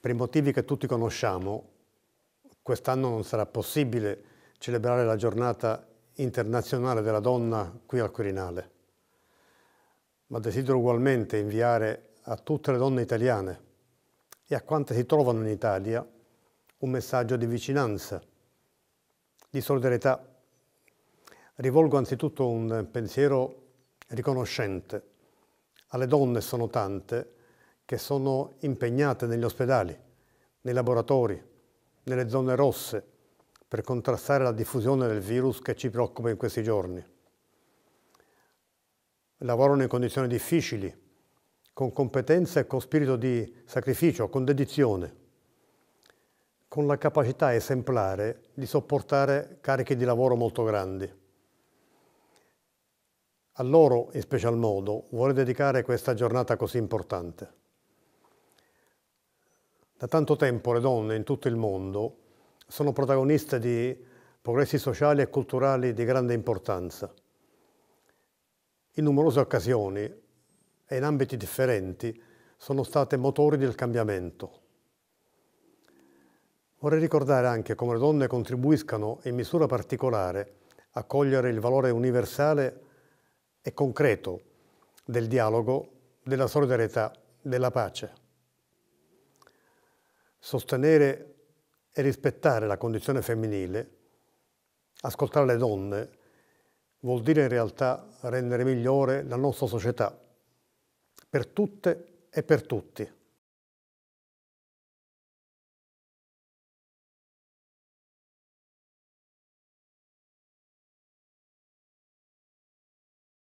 Per i motivi che tutti conosciamo, quest'anno non sarà possibile celebrare la giornata internazionale della donna qui al Quirinale, ma desidero ugualmente inviare a tutte le donne italiane e a quante si trovano in Italia un messaggio di vicinanza, di solidarietà. Rivolgo anzitutto un pensiero riconoscente alle donne, sono tante, che sono impegnate negli ospedali, nei laboratori, nelle zone rosse per contrastare la diffusione del virus che ci preoccupa in questi giorni. Lavorano in condizioni difficili, con competenza e con spirito di sacrificio, con dedizione, con la capacità esemplare di sopportare carichi di lavoro molto grandi. A loro, in special modo, vuole dedicare questa giornata così importante. Da tanto tempo le donne in tutto il mondo sono protagoniste di progressi sociali e culturali di grande importanza. In numerose occasioni e in ambiti differenti sono state motori del cambiamento. Vorrei ricordare anche come le donne contribuiscano in misura particolare a cogliere il valore universale e concreto del dialogo, della solidarietà, della pace sostenere e rispettare la condizione femminile, ascoltare le donne, vuol dire in realtà rendere migliore la nostra società, per tutte e per tutti.